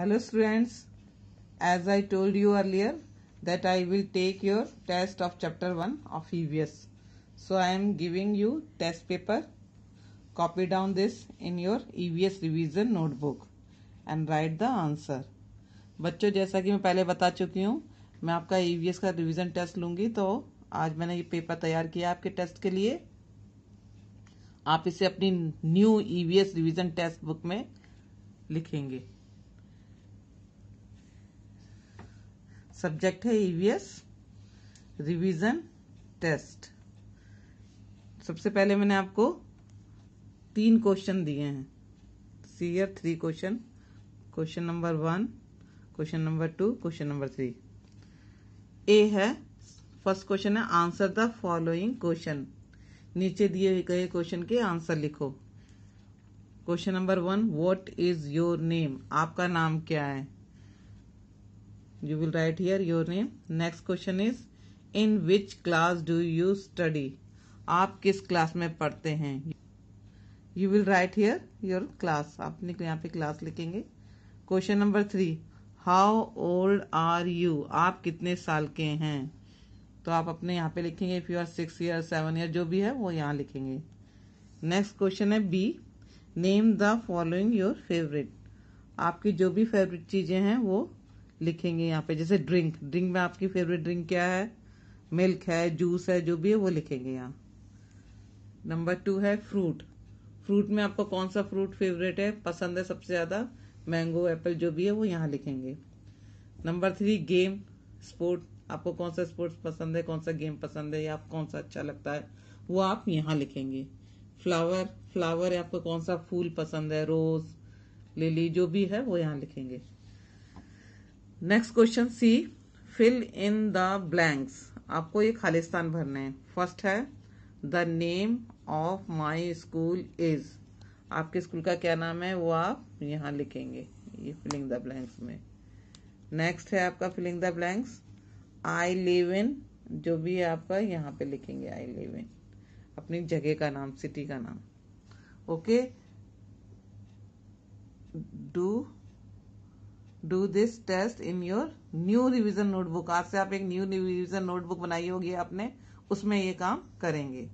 hello students as i told you earlier that i will take your test of chapter 1 of evs so i am giving you test paper copy down this in your evs revision notebook and write the answer बच्चों जैसा कि मैं पहले बता चुकी हूँ मैं आपका ईवीएस का रिवीजन टेस्ट लूंगी तो आज मैंने ये पेपर तैयार किया आपके टेस्ट के लिए आप इसे अपनी new EVS revision test book में लिखेंगे सब्जेक्ट है ईवीएस रिवीजन टेस्ट सबसे पहले मैंने आपको तीन क्वेश्चन दिए हैं सीयर three question question number one question number two question number three A है फर्स्ट क्वेश्चन है आंसर द फॉलोइंग क्वेश्चन नीचे दिए गए क्वेश्चन के आंसर लिखो question number one what is your name आपका नाम क्या है you will write here your name next question is in which class do you study आप किस क्लास में पढ़ते हैं you will write here your class आपने यहाँ पे क्लास लिखेंगे question number three how old are you आप कितने साल के हैं तो आप अपने यहाँ पे लिखेंगे if you are six year seven year जो भी है वो यहाँ लिखेंगे नेक्स्ट क्वेश्चन है B name the following your favourite आपकी जो भी फेवरेट चीजें हैं वो लिखेंगे यहाँ पे जैसे ड्रिंक ड्रिंक में आपकी फेवरेट ड्रिंक क्या है मिल्क है जूस है जो भी है वो लिखेंगे यहाँ नंबर टू है फ्रूट फ्रूट में आपको कौन सा फ्रूट फेवरेट है पसंद है सबसे ज़्यादा मैंगो एप्पल जो भी है वो यहाँ लिखेंगे नंबर थ्री गेम स्पोर्ट आपको कौन सा स्पोर्ट्स पसंद है कौन सा गेम पसंद है या आप कौन सा अच्छा लगता है वो आप यहाँ लिखेंगे फ्लावर फ्लावर आपको कौन सा फूल पसंद है रोज लिली जो भी है वो यहाँ लिखेंगे next question C fill in the blanks आपको ये खालिस्तान भरने हैं फर्स्ट है the name of my school is आपके स्कूल का क्या नाम है वो आप यहाँ लिखेंगे ये फिलिंग द ब्लैंक्स में नेक्स्ट है आपका filling the blanks I live in जो भी है आपका यहाँ पे लिखेंगे आई लिव इन अपनी जगह का नाम सिटी का नाम okay do do this test in your new revision notebook आज से आप एक न्यू रिविजन नोटबुक बनाई होगी आपने उसमें ये काम करेंगे